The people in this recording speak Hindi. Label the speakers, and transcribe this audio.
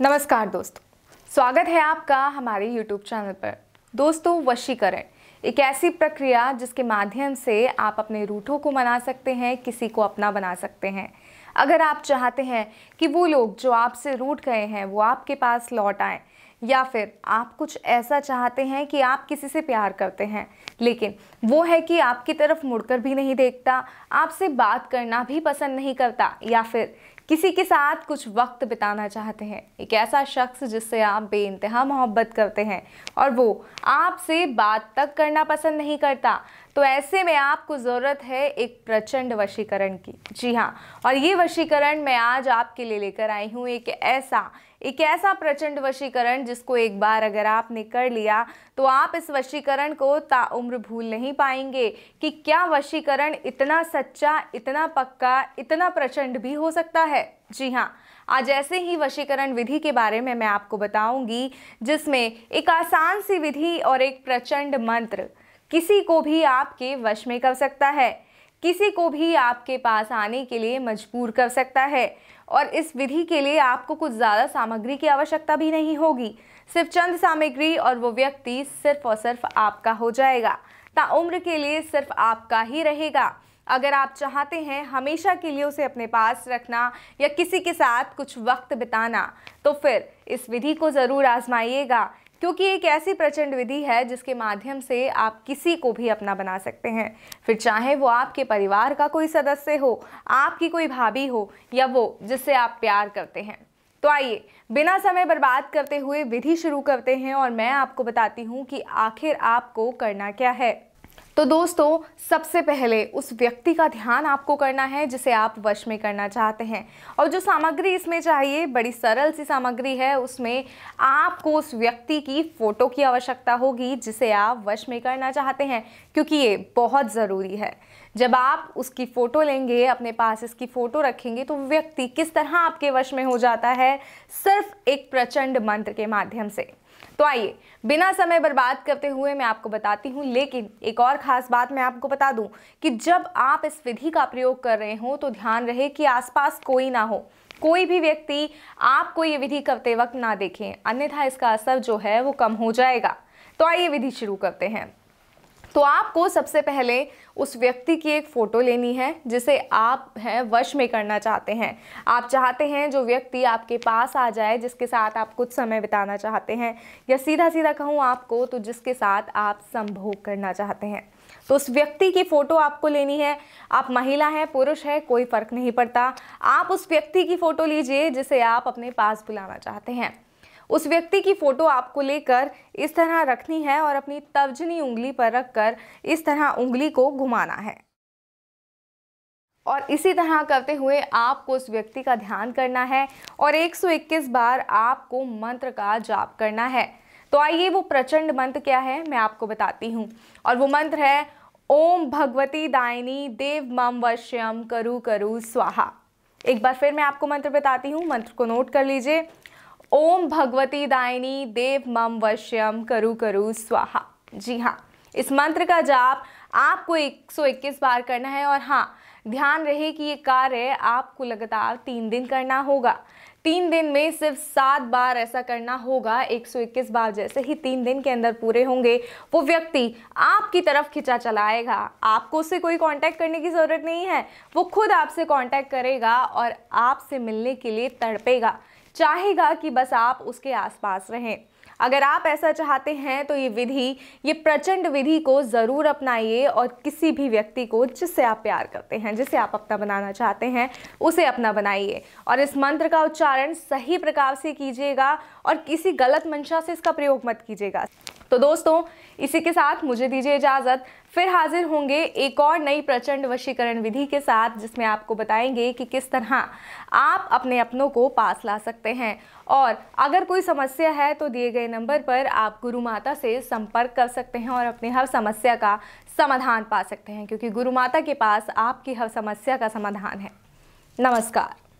Speaker 1: नमस्कार दोस्तों स्वागत है आपका हमारे YouTube चैनल पर दोस्तों वशीकरण एक ऐसी प्रक्रिया जिसके माध्यम से आप अपने रूठों को मना सकते हैं किसी को अपना बना सकते हैं अगर आप चाहते हैं कि वो लोग जो आपसे रूठ गए हैं वो आपके पास लौट आए या फिर आप कुछ ऐसा चाहते हैं कि आप किसी से प्यार करते हैं लेकिन वो है कि आपकी तरफ मुड़कर भी नहीं देखता आपसे बात करना भी पसंद नहीं करता या फिर किसी के साथ कुछ वक्त बिताना चाहते हैं एक ऐसा शख्स जिससे आप बे इंतहा मोहब्बत करते हैं और वो आपसे बात तक करना पसंद नहीं करता तो ऐसे में आपको ज़रूरत है एक प्रचंड वशीकरण की जी हाँ और ये वशीकरण मैं आज आपके लिए लेकर आई हूँ एक ऐसा एक ऐसा प्रचंड वशीकरण जिसको एक बार अगर आपने कर लिया तो आप इस वशीकरण को ताउम्र भूल नहीं पाएंगे कि क्या वशीकरण इतना सच्चा इतना पक्का इतना प्रचंड भी हो सकता है है जी हाँ आज ऐसे ही वशीकरण विधि के बारे में मैं आपको बताऊंगी जिसमें एक आसान सी विधि और एक प्रचंड मंत्र किसी को भी आपके वश में कर सकता है किसी को भी आपके पास आने के लिए मजबूर कर सकता है और इस विधि के लिए आपको कुछ ज़्यादा सामग्री की आवश्यकता भी नहीं होगी सिर्फ चंद सामग्री और वो व्यक्ति सिर्फ और सिर्फ आपका हो जाएगा ता उम्र के लिए सिर्फ आपका ही रहेगा अगर आप चाहते हैं हमेशा के लिए उसे अपने पास रखना या किसी के साथ कुछ वक्त बिताना तो फिर इस विधि को ज़रूर आजमाइएगा क्योंकि एक ऐसी प्रचंड विधि है जिसके माध्यम से आप किसी को भी अपना बना सकते हैं फिर चाहे वो आपके परिवार का कोई सदस्य हो आपकी कोई भाभी हो या वो जिससे आप प्यार करते हैं तो आइए बिना समय बर्बाद करते हुए विधि शुरू करते हैं और मैं आपको बताती हूँ कि आखिर आपको करना क्या है तो दोस्तों सबसे पहले उस व्यक्ति का ध्यान आपको करना है जिसे आप वश में करना चाहते हैं और जो सामग्री इसमें चाहिए बड़ी सरल सी सामग्री है उसमें आपको उस व्यक्ति की फ़ोटो की आवश्यकता होगी जिसे आप वश में करना चाहते हैं क्योंकि ये बहुत ज़रूरी है जब आप उसकी फ़ोटो लेंगे अपने पास इसकी फ़ोटो रखेंगे तो व्यक्ति किस तरह आपके वश में हो जाता है सिर्फ एक प्रचंड मंत्र के माध्यम से तो आइए बिना समय बर्बाद करते हुए मैं आपको बताती हूँ लेकिन एक और ख़ास बात मैं आपको बता दूँ कि जब आप इस विधि का प्रयोग कर रहे हो तो ध्यान रहे कि आसपास कोई ना हो कोई भी व्यक्ति आपको ये विधि करते वक्त ना देखें अन्यथा इसका असर जो है वो कम हो जाएगा तो आइए विधि शुरू करते हैं तो आपको सबसे पहले उस व्यक्ति की एक फ़ोटो लेनी है जिसे आप हैं वश में करना चाहते हैं आप चाहते हैं जो व्यक्ति आपके पास आ जाए जिसके साथ आप कुछ समय बिताना चाहते हैं या सीधा सीधा कहूँ आपको तो जिसके साथ आप संभोग करना चाहते हैं तो उस व्यक्ति की फ़ोटो आपको लेनी है आप महिला हैं पुरुष है कोई फ़र्क नहीं पड़ता आप उस व्यक्ति की फ़ोटो लीजिए जिसे आप अपने पास बुलाना चाहते हैं उस व्यक्ति की फ़ोटो आपको लेकर इस तरह रखनी है और अपनी तर्जनी उंगली पर रखकर इस तरह उंगली को घुमाना है और इसी तरह करते हुए आपको उस व्यक्ति का ध्यान करना है और 121 बार आपको मंत्र का जाप करना है तो आइए वो प्रचंड मंत्र क्या है मैं आपको बताती हूँ और वो मंत्र है ओम भगवती दायनी देव मम वश्यम करु करु स्वाहा एक बार फिर मैं आपको मंत्र बताती हूँ मंत्र को नोट कर लीजिए ओम भगवती दायनी देव मम वश्यम करु करु स्वाहा जी हाँ इस मंत्र का जाप आपको 121 बार करना है और हाँ ध्यान रहे कि ये कार्य आपको लगातार तीन दिन करना होगा तीन दिन में सिर्फ सात बार ऐसा करना होगा 121 बार जैसे ही तीन दिन के अंदर पूरे होंगे वो व्यक्ति आपकी तरफ खिंचा चलाएगा आपको उससे कोई कांटेक्ट करने की ज़रूरत नहीं है वो खुद आपसे कांटेक्ट करेगा और आपसे मिलने के लिए तड़पेगा चाहेगा कि बस आप उसके आसपास रहें अगर आप ऐसा चाहते हैं तो ये विधि ये प्रचंड विधि को ज़रूर अपनाइए और किसी भी व्यक्ति को जिससे आप प्यार करते हैं जिसे आप अपना बनाना चाहते हैं उसे अपना बनाइए और इस मंत्र का उच्चारण सही प्रकार से कीजिएगा और किसी गलत मंशा से इसका प्रयोग मत कीजिएगा तो दोस्तों इसी के साथ मुझे दीजिए इजाज़त फिर हाजिर होंगे एक और नई प्रचंड वशीकरण विधि के साथ जिसमें आपको बताएंगे कि किस तरह आप अपने अपनों को पास ला सकते हैं और अगर कोई समस्या है तो दिए गए नंबर पर आप गुरु माता से संपर्क कर सकते हैं और अपनी हर समस्या का समाधान पा सकते हैं क्योंकि गुरु माता के पास आपकी हर समस्या का समाधान है नमस्कार